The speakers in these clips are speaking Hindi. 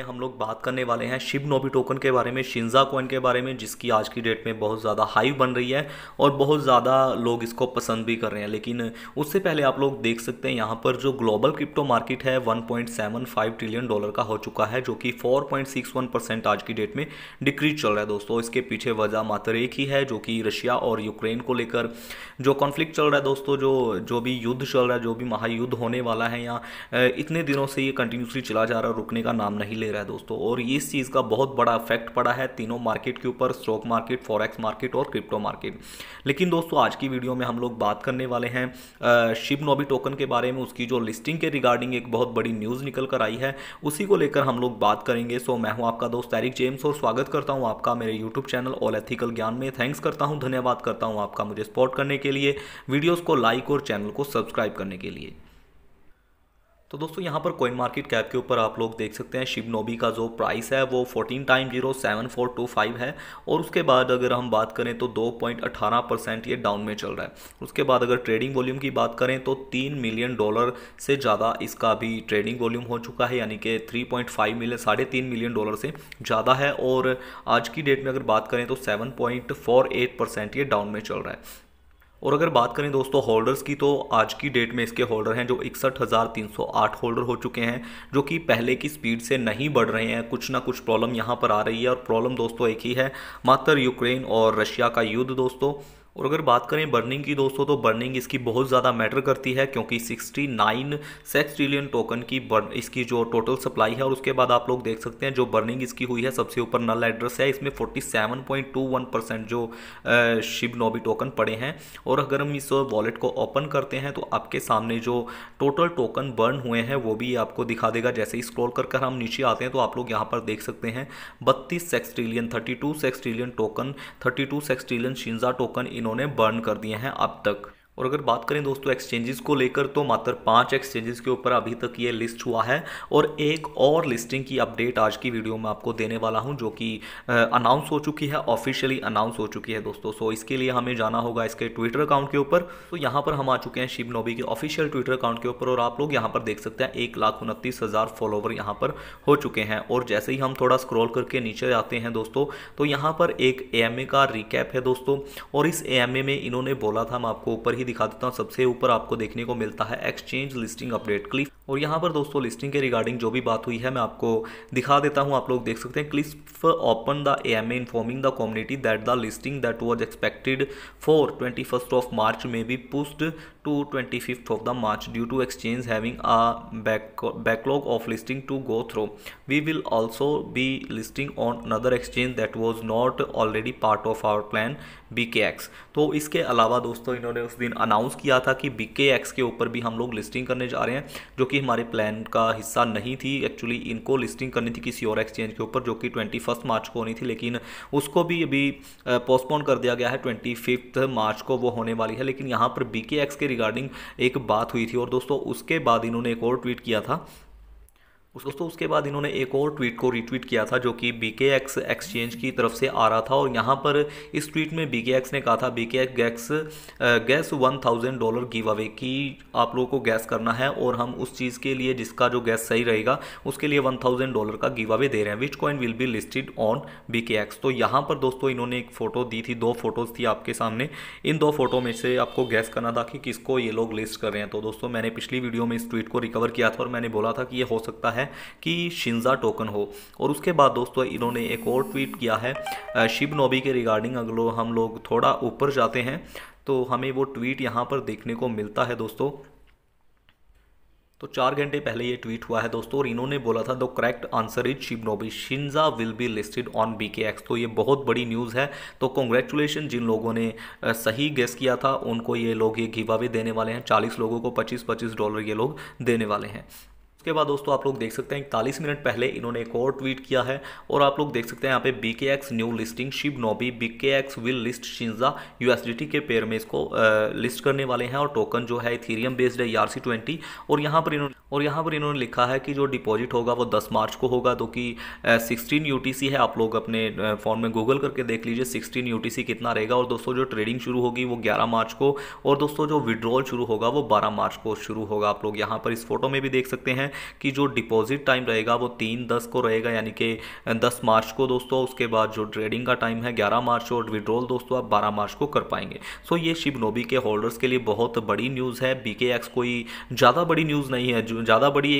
हम लोग बात करने वाले हैं शिव नोबी टोकन के बारे में शिंजा कोइन के बारे में जिसकी आज की डेट में बहुत ज़्यादा हाई बन रही है और बहुत ज़्यादा लोग इसको पसंद भी कर रहे हैं लेकिन उससे पहले आप लोग देख सकते हैं यहाँ पर जो ग्लोबल क्रिप्टो मार्केट है 1.75 ट्रिलियन डॉलर का हो चुका है जो कि फोर परसेंट आज की डेट में डिक्रीज चल रहा है दोस्तों इसके पीछे वजह मात्र एक ही है जो कि रशिया और यूक्रेन को लेकर जो कॉन्फ्लिक्ट चल रहा है दोस्तों जो जो भी युद्ध चल रहा है जो भी महायुद्ध होने वाला है यहाँ इतने दिनों से ये कंटिन्यूसली चला जा रहा है रुकने का नाम नहीं ले रहा है दोस्तों और इस चीज़ का बहुत बड़ा इफेक्ट पड़ा है तीनों मार्केट के ऊपर स्टॉक मार्केट फॉरेक्स मार्केट और क्रिप्टो मार्केट लेकिन दोस्तों आज की वीडियो में हम लोग बात करने वाले हैं शिव नोबी टोकन के बारे में उसकी जो लिस्टिंग के रिगार्डिंग एक बहुत बड़ी न्यूज़ निकल कर आई है उसी को लेकर हम लोग बात करेंगे सो मैं हूँ आपका दोस्त एरिक जेम्स और स्वागत करता हूँ आपका मेरे यूट्यूब चैनल ऑल एथिकल ज्ञान में थैंक्स करता हूँ धन्यवाद करता हूँ आपका मुझे सपोर्ट करने के लिए वीडियोज़ को लाइक और चैनल को सब्सक्राइब करने के लिए तो दोस्तों यहाँ पर कोइन मार्केट कैप के ऊपर आप लोग देख सकते हैं नोबी का जो प्राइस है वो fourteen time zero seven four two five है और उसके बाद अगर हम बात करें तो दो पॉइंट अठारह परसेंट ये डाउन में चल रहा है उसके बाद अगर ट्रेडिंग वॉल्यूम की बात करें तो तीन मिलियन डॉलर से ज़्यादा इसका अभी ट्रेडिंग वॉल्यूम हो चुका है यानी कि थ्री पॉइंट फाइव मिलियन साढ़े तीन मिलियन डॉलर से ज़्यादा है और आज की डेट में अगर बात करें तो seven point four eight percent ये डाउन में चल रहा है और अगर बात करें दोस्तों होल्डर्स की तो आज की डेट में इसके होल्डर हैं जो इकसठ हज़ार तीन सौ आठ होल्डर हो चुके हैं जो कि पहले की स्पीड से नहीं बढ़ रहे हैं कुछ ना कुछ प्रॉब्लम यहाँ पर आ रही है और प्रॉब्लम दोस्तों एक ही है मात्र यूक्रेन और रशिया का युद्ध दोस्तों और अगर बात करें बर्निंग की दोस्तों तो बर्निंग इसकी बहुत ज़्यादा मैटर करती है क्योंकि 69 सेक्स ट्रिलियन टोकन की बर्न इसकी जो टोटल सप्लाई है और उसके बाद आप लोग देख सकते हैं जो बर्निंग इसकी हुई है सबसे ऊपर नल एड्रेस है इसमें 47.21 परसेंट जो शिव नोबी टोकन पड़े हैं और अगर हम इस वॉलेट को ओपन करते हैं तो आपके सामने जो टोटल टोकन बर्न हुए हैं वो भी आपको दिखा देगा जैसे ही स्क्रोल कर कर हम नीचे आते हैं तो आप लोग यहाँ पर देख सकते हैं बत्तीस six trillion thirty two trillion token thirty two six trillion Shinja token इन्होंने बर्न कर दिए हैं अब तक और अगर बात करें दोस्तों एक्सचेंजेस को लेकर तो मात्र पांच एक्सचेंजेस के ऊपर अभी तक ये लिस्ट हुआ है और एक और लिस्टिंग की अपडेट आज की वीडियो में आपको देने वाला हूं जो कि अनाउंस हो चुकी है ऑफिशियली अनाउंस हो चुकी है दोस्तों सो इसके लिए हमें जाना होगा इसके ट्विटर अकाउंट के ऊपर तो यहाँ पर हम आ चुके हैं शिव नोबी के ऑफिशियल ट्विटर अकाउंट के ऊपर और आप लोग यहाँ पर देख सकते हैं एक लाख उनतीस हज़ार फॉलोवर यहाँ पर हो चुके हैं और जैसे ही हम थोड़ा स्क्रॉल करके नीचे जाते हैं दोस्तों तो यहाँ पर एक ए का रिकैप है दोस्तों और इस ए में इन्होंने बोला था हम आपको ऊपर ही दिखा देता हूँ सबसे ऊपर आपको देखने को मिलता है एक्सचेंज लिस्टिंग अपडेट क्लिक और यहाँ पर दोस्तों लिस्टिंग के रिगार्डिंग जो भी बात हुई है मैं आपको दिखा देता हूँ आप लोग देख सकते हैं cliff open the A M A informing the community that the listing that was expected for twenty first of March में be pushed to twenty fifth of the March due to exchange having a backlog of listing to go through. We will also be listing on another exchange that was not already part of our plan BKX. तो इसके अलावा दोस्तों इन्होंने उस दिन अनाउंस किया था कि BKX के ऊपर भी हम लोग लिस्टिंग करने जा रहे हैं जो कि हमारे प्लान का हिस्सा नहीं थी एक्चुअली इनको लिस्टिंग करनी थी किसी और एक्सचेंज के ऊपर जो कि ट्वेंटी फर्स्ट मार्च को होनी थी लेकिन उसको भी अभी पोस्टपोन कर दिया गया है ट्वेंटी फिफ्थ मार्च को वो होने वाली है लेकिन यहाँ पर बी के रिगार्डिंग एक बात हुई थी और दोस्तों उसके बाद इन्होंने एक और ट्वीट किया था दोस्तों उसके बाद इन्होंने एक और ट्वीट को रीट्वीट किया था जो कि बी के एक्स एक्सचेंज की तरफ से आ रहा था और यहाँ पर इस ट्वीट में बी के एक्स ने कहा था B K X guess guess one thousand dollar give away की आप लोगों को गैस करना है और हम उस चीज़ के लिए जिसका जो गैस सही रहेगा उसके लिए वन थाउजेंड डॉलर का गिव अवे दे रहे हैं which coin will be listed on B K X तो यहाँ पर दोस्तों इन्होंने एक फ़ोटो दी थी दो फोटोज़ थी आपके सामने इन दो फोटो में से आपको गैस करना था कि किसको ये लोग लिस्ट कर रहे हैं तो दोस्तों मैंने पिछली वीडियो में इस ट्वीट को रिकवर किया था और मैंने बोला था कि ये हो सकता है है कि शिंजा टोकन हो और उसके बाद दोस्तों इन्होंने एक और ट्वीट किया है शिव नोबी के रिगार्डिंग अगर हम लोग थोड़ा ऊपर जाते हैं तो हमें वो ट्वीट यहाँ पर देखने को मिलता है दोस्तों तो चार घंटे पहले ये ट्वीट हुआ है दोस्तों और इन्होंने बोला था the correct answer is Nobi Shinja will be listed on B X तो ये बहुत बड़ी न्यूज़ है तो कॉन्ग्रेचुलेशन जिन लोगों ने सही गेस किया था उनको ये लोग ये भी देने वाले हैं चालीस लोगों को पच्चीस पच्चीस डॉलर ये लोग देने वाले हैं उसके बाद दोस्तों आप लोग देख सकते हैं इकतालीस मिनट पहले इन्होंने एक और ट्वीट किया है और आप लोग देख सकते हैं यहाँ पे B K X new listing शिव Nobi B K X will list Shinja USDT के पेयर में इसको आ, लिस्ट करने वाले हैं और टोकन जो है इथीरियम बेस्ड है यार e ट्वेंटी और यहाँ पर इन्होंने और यहाँ पर इन्होंने लिखा है कि जो डिपॉजिट होगा वो दस मार्च को होगा तो कि सिक्सटीन यू है आप लोग अपने फ़ोन में गूगल करके देख लीजिए सिक्सटीन यू कितना रहेगा और दोस्तों जो ट्रेडिंग शुरू होगी वो ग्यारह मार्च को और दोस्तों जो विड्रॉल शुरू होगा वो बारह मार्च को शुरू होगा आप लोग यहाँ पर इस फोटो में भी देख सकते हैं कि जो डिपॉजिट टाइम रहेगा वो तीन दस को रहेगा यानी कि दस मार्च को दोस्तों उसके बाद जो ट्रेडिंग का टाइम है ग्यारह मार्च और विड्रॉल दोस्तों आप बारह मार्च को कर पाएंगे सो ये शिवनोबी के होल्डर्स के लिए बहुत बड़ी न्यूज़ है एक्स कोई ज़्यादा बड़ी न्यूज़ नहीं है ज़्यादा बड़ी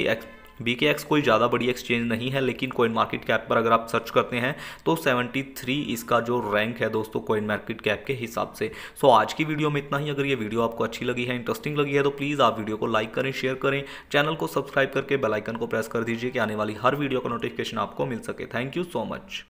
बीके एक्स कोई ज़्यादा बड़ी एक्सचेंज नहीं है लेकिन कोइन मार्केट कैप पर अगर आप सर्च करते हैं तो 73 इसका जो रैंक है दोस्तों कोइन मार्केट कैप के हिसाब से सो आज की वीडियो में इतना ही अगर ये वीडियो आपको अच्छी लगी है इंटरेस्टिंग लगी है तो प्लीज़ आप वीडियो को लाइक करें शेयर करें चैनल को सब्सक्राइब करके बेलाइकन को प्रेस कर दीजिए कि आने वाली हर वीडियो का नोटिफिकेशन आपको मिल सके थैंक यू सो मच